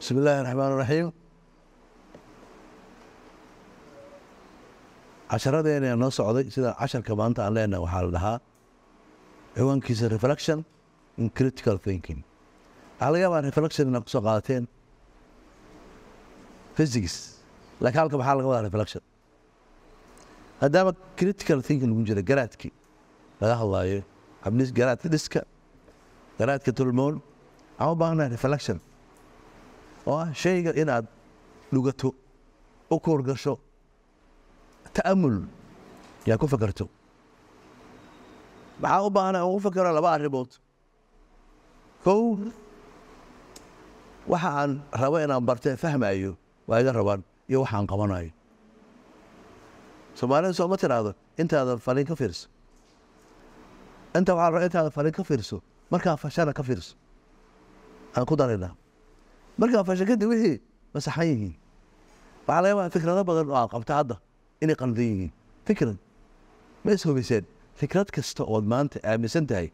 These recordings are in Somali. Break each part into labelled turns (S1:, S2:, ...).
S1: bismi illaahi raxmaan raxiim casharadeenaa noo socday sida casharka maanta aan leenahay waxaa la dhahaa ciwaankiisa reflection in critical thinking waxaa laga yaabaa reflection inaad ku qaadateen physics laakiin halka maxaa laga wadaa reflection maadaama critical thinking lagu jira garaadkii laga hadlaayo garaadka dhiska garaadka tolmoon waxaan u baahanahay reflection oo ah shayga inaad dhugato u gasho ta'amul yaa ku fakarto maxaa u baahnaa ugu fakero laba arrimood kow waxa aan rabo inaan bartee fahmaayo waa iga rabaan iyo waxaan qabanayo soomaalida ma tiraahdo intaadan faliin ka fiirso inta waxaa raba intaada faliin ka fiirso markaa fashana ka fiirso aan ku darayna marka fashakadi wixii masaxan yihiin waxaa laga yaabaa fikrado badan oo aad qabta hadda inay qaldan yihiin fikran ma is hubiseen fikrad kasta ood maanta aaminsan tahay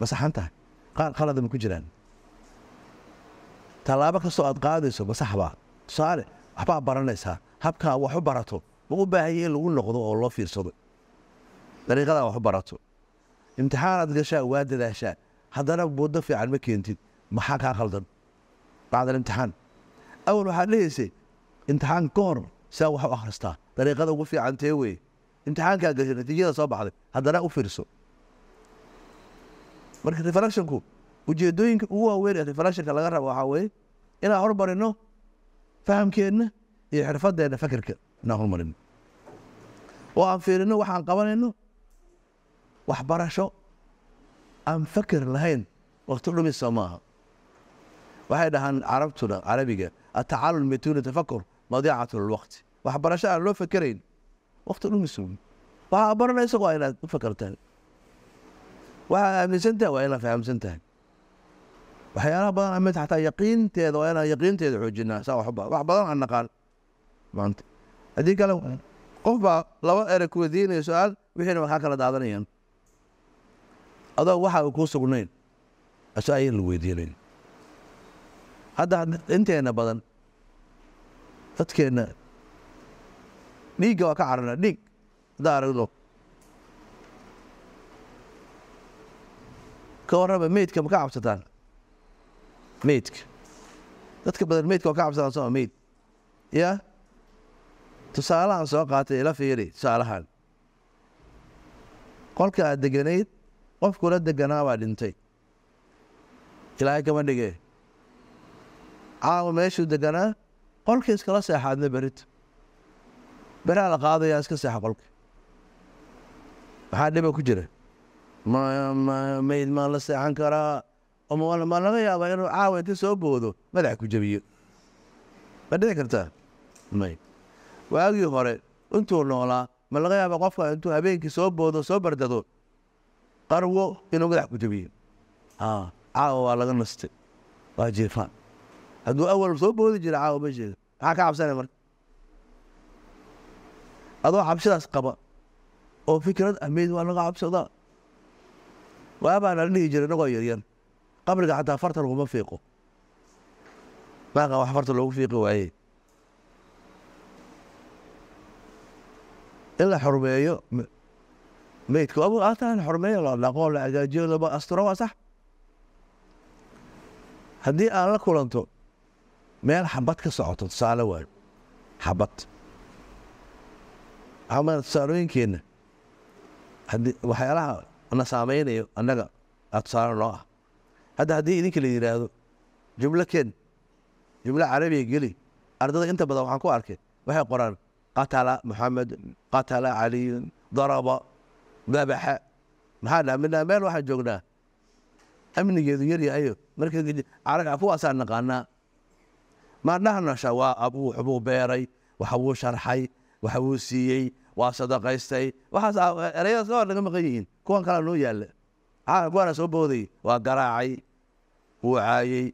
S1: masaxan tahay qaar qaladama ku jiraan tallaabo kastoo aad qaadayso masaxbaa tusaale waxbaa baranaysaa habkaa wax barato ma u baahanya in lagu noqdo oo loo fiirsado dariiqadaa wax u barato imtixaanaad gashaa waa dadaashaa haddana buuddo fiican ma keentid maxaa kaa qaldan bacd alimtixaan awal waxaad dhehaysay imtixaan ka hor saa wax u akhristaa dariiqada ugu fiicantee weye imtixaankaa gashay natiijada soo baxday haddana u fiirso marka reflectionku ujeedooyinka ugu waaweyn ee reflectionka laga rabo waxaa weeye inaan hormarino fahamkeenna iyo xirfadeenna fakerka inaan hormarino oo aan fiirino waxaan qabanayno waxbarasho aan faker lahayn wakti dhumiso maaha waxay dhahaan carabtuna carabiga atacaalum bituuni tafakur madiicatu lilwaqti waxbarasho aan loo fakerayn waqti dhumis waxaa barana isagoo inaad u fakartaan waxaad aaminsan tahay waa inaad fahamsan tahay waxyaalaha badan amid xataa yaqiinteeda waa inaan yaqiinteeda xoojinaa saa waxba wax badan aan naqaan maanta haddii kale qof baa laba erey ku weydiinaya su-aal wixiina waxaa kala daadanayaan adoo waxa uu kuu sugnayn asaa ayan lagu weydiinayn hadda inteena badan dadkeena dhiigga waa ka carana dhiig haddaa aragdo ka warraba meydka ma ka cabsataan meydka dadka badan meydka waa ka cabsataan sooma meyd ya tusaalahan soo qaatay ila fiiri tusaalahan qolka aad deganayd qofkula deganaa waa dhintay ilaahay kama dhige caawa meeshuu deganaa qolki iskala seexaadna berito beraa la qaadayaa iska seexa qolkii maxaa dhiba ku jira mayd maa la seexan karaa ma laga yaabaa inuu caawa inta soo boodo madax ku jebiyo ma dhici kartaa may waagii hore intuu noolaa ma laga yaaba qofka intuu habeenkii soo boodo soo bardado qarwo inuu madax ku jebiyo caawa waa laga nastay waa jiifaan hadduu awal soo boodi jira caawa ma sheega maxaa ka cabsana marka adoo cabsidaas qaba oo fikrad ameyd waa laga cabsadaa waabaa nala dhihi jira inagoo yaryar qabriga xataa fartan kuma fiiqo maaqa wax farta loogu fiiqi waaye in la xurmeeyo meydka ataa la xurmeeyo la dhaqoo la agaajiyo lama asturo waa sax haddii aan la kulanto meel xabad ka socoto tusaale waayo xabad ama tusaalooyinkeenna waxyaalaha na saameynayo annaga aa tusaale noo ah hadda haddii idinka la yidhaahdo jumlo ken jumlo carabiya geli ardada inta badan waxaan ku arkay waxay qoraan qatala maxamed qatala caliyun daraba dabaxa maxaa dhaha midnaa meel waxaan joognaa amnigeedu yaryahayo marka kuwaasaa naqaanaa maadhahnasha waa abuu beeray waxa wuu sharxay waxa wuu siiyey waa sadaqaystay waxaas naga maqan yihiin kuwan kalea noo yaalla aa soo booday waa garaacay wuu caayey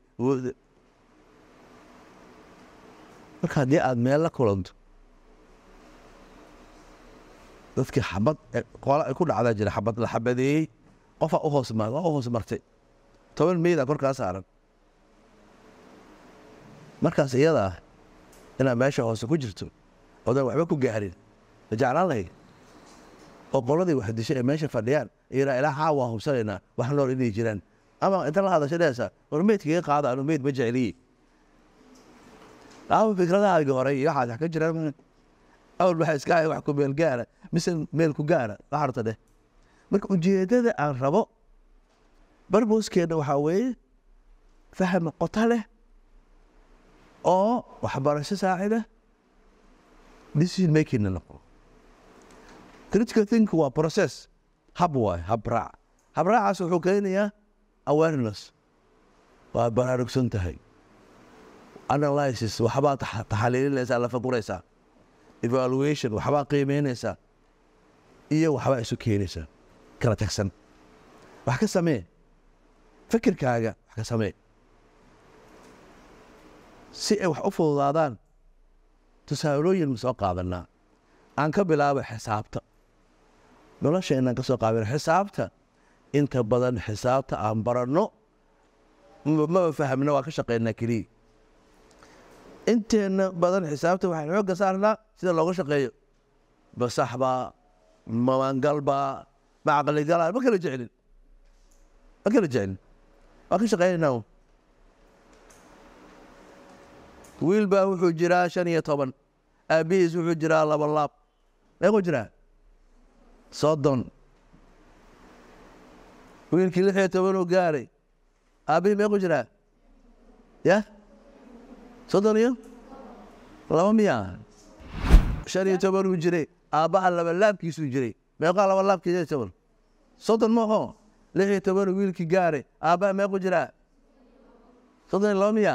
S1: marka haddii aada meel la kulanto dadkii xabad e, ay ku dhacdaa jira xabad la xabadeeyey qofaa u hoos waa u hoos martay toban meyda korkaa saaran markaas iyada ah inaad meesha hoose ku jirto oodaan waxba ku gaarin ma jeclaan lahayd oo qoladii waxdisho ee meesha fadhiyaan iraa ilaa haa hubsanaynaa wax nool inay jiraan ama inta la hadasha dhehaysaa war meydkaiga qaada anuu meyd ma jeceliye ama fikradahaaga horey iyo waxaas wax ka jiraan awal waxaa iska ahay wax ku meel gaara mise meel ku gaara waxaa dheh marka ujeeddada aan rabo barbooskeedna waxaa weeye faham qoto leh oo waxbarasho saacida decision makingna noqo critical think waa process hab waay habraac habraacaas wuxuu keenayaa awareness waa baraarugsan tahay analysis waxbaa taxaliilinaysaa lafa guraysaa evaluation waxbaa qiimeynaysaa iyo waxbaa isu keenaysaa kala tagsan wax ka samee fikirkaaga wax ka samee si ay wax u fududaadaan tusaalooyin ma soo qaadanaa aan ka bilaabo xisaabta nolosheenaan ka soo qaadan xisaabta inta badan xisaabta aan baranno maba fahmno waa ka shaqeynaa keliya inteena badan xisaabta waxaan xoogga saarnaa sida looga shaqeeyo basaxbaa mamangalbaa ma caqligalaa ma kala jeclin ma kala jeclin waan ka shaqaynaynaa wiil baa wuxuu jiraa shan iyo toban aabbihiis wuxuu jiraa laba laab meequu jiraa soddon wiilkii lix iyo tobanuu gaaray aabbihii meequu jiraa yah soddon iyo laba miya shan iyo tobanuu jiray aabbaha laba laabkiisuu jiray meeqaa laba laabkii shan iyo toban soddon maho lix iyo tobanuu wiilkii gaaray aabbaha meequu jiraa soddon iyo laba miya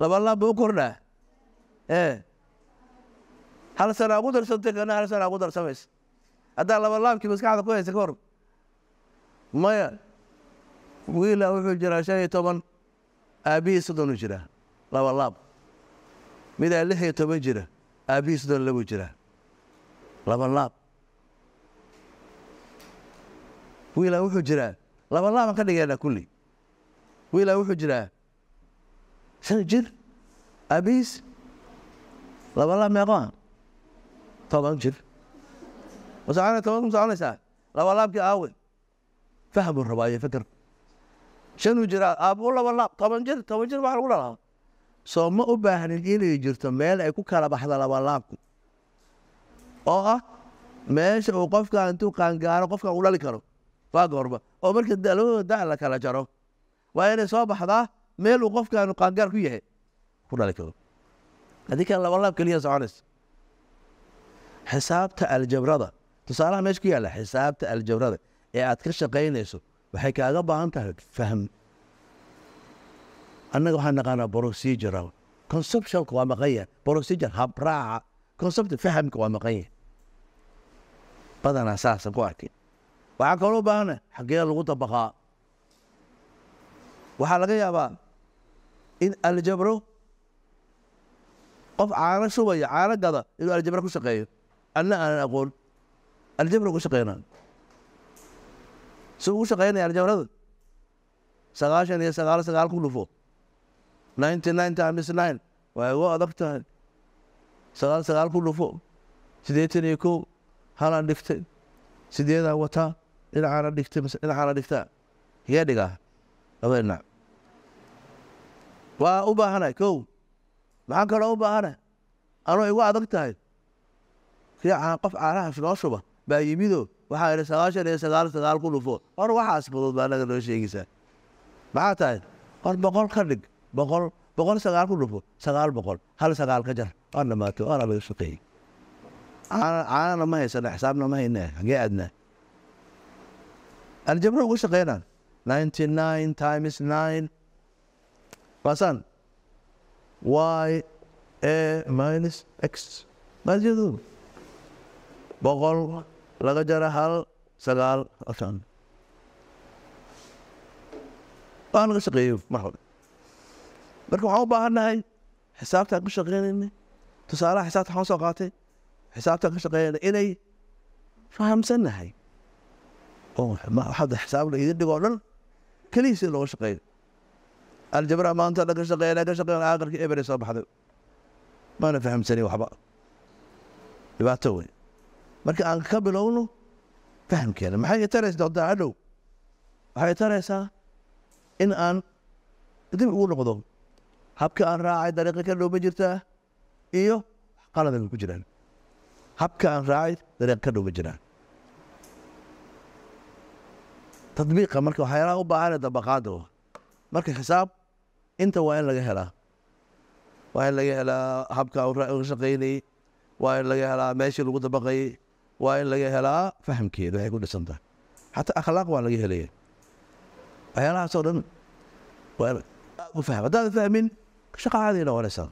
S1: laba laabba u kordhaa eh. hal sanaa ku darsantay kana hal sanaa ku darsamaysa haddaa laba laabkii maskaxda ku haysa ka hor maya wiilaa wuxuu jiraa shan iyo toban aabbihii soddonu jiraa laba laab midaa lix iyo toban jira aabbihii soddon labu jiraa laba laab wiilaa wuxuu jiraa laba laaban ka dhigeena kulli wiilaa wuxuu jiraa shan jir abiis labala meeqoa toban jir masocon toban ku soconaysaa labalaabkii aawe fahmu rabaa iyo feker shanuu jira aabuu labalaab toban jir toban jir waxa lagu dhalaaba soo ma u baahnin inay jirto meel ay ku kala baxda labalaabku oo ah meesha uu qofka intuu qaangaaro qofkan u dhali karo waa goorma oo marka labadooda da la kala jaro waa inay soo baxdaa meeluu qofkaanu qaangaar ku yahay ku dhali karo haddii kan labalaab keliya soconaysa xisaabta aljabrada tusaalaha meesha ku yaalla xisaabta aljabrada ee aad ka shaqaynayso waxay kaaga baahan tahay fahm annaga waxaan naqaanaa brocedura conceptionka waa maqan yahay procedure habraaca concept fahamka waa maqan yahay badanaa saasan ku arkay waxaan kaloo baahana xaggee lagu dabaqaa waxaa laga yaabaa in aljabro qof caano shubaya caano gada inuu aljabro ku shaqeeyo anna aanan aqoon aljabro ugu shaqeynaa si ugu shaqeynaya aljabrada sagaashan iyo sagaal sagaal ku dhufo ninety nine times nine waa ugu adag tahay sagaal sagaal ku dhufo siddeetan iyo kow halaan dhigtay sideedaan wataa dhinacaana dhigtay mise dhinacaana dhigtaa yee dhigaa abeena waa u baahana kow maxaa kaloo u baahana anoo igu adag tahay kii qof caanahaas noo shuba baa yimidoo waxaa idhi sagaashan iyo sagaal sagaal ku dhufo hor waxaas fudud baa naga noo sheegaysaa maxaa tahay hor boqol ka dhig boqol boqol sagaal ku dhufo sagaal boqol hal sagaal ka jar waan dhammaatay waana laga shaqeeyey caanana ma haysana xisaabna ma hayna hagee aadnaa aljabro uga shaqeynaan ninety nine times nine pasan y a minus x maajadu boqol laga jara hal sagaal afan waa laga shaqeeyo mar marka waxaan u baahannahay xisaabtaan ku shaqeynayna tusaalaha xisaabta waxaan soo qaatay xisaabtaan ka shaqeynayna inay fahamsannahay oo waxaad xisaab la idin dhigoo dhan kelihiisi looga shaqeeyo aljabra maanta dhan ka shaqeyn ka shaqeyn aqalka ebere soo baxday maana fahamsani waxba dhibaato wey marka aan ka bilowno fahamkeena maxay taraysa doontaa hadhow waxay taraysaa in aan dib ugu noqdo habka aan raacay dariiqa ka dhow ma jirtaa iyo qaladana ku jiraan habka aan raacay dariiqa ka dhow ma jiraan tadbiiqa marka waxyaalaha u baahan dabaqaada marka xisaab inta waa in laga helaa waa in laga helaa habka uga shaqaynayey waa in laga helaa meeshii lagu dabaqayey waa in laga helaa fahamkeeda waxay ku dhisan tahay xataa akhlaaq waa laga helaya waxyaalahaasoo dhan waa u fahm haddaada fahmin shaqa caadiga dhawaanaysaa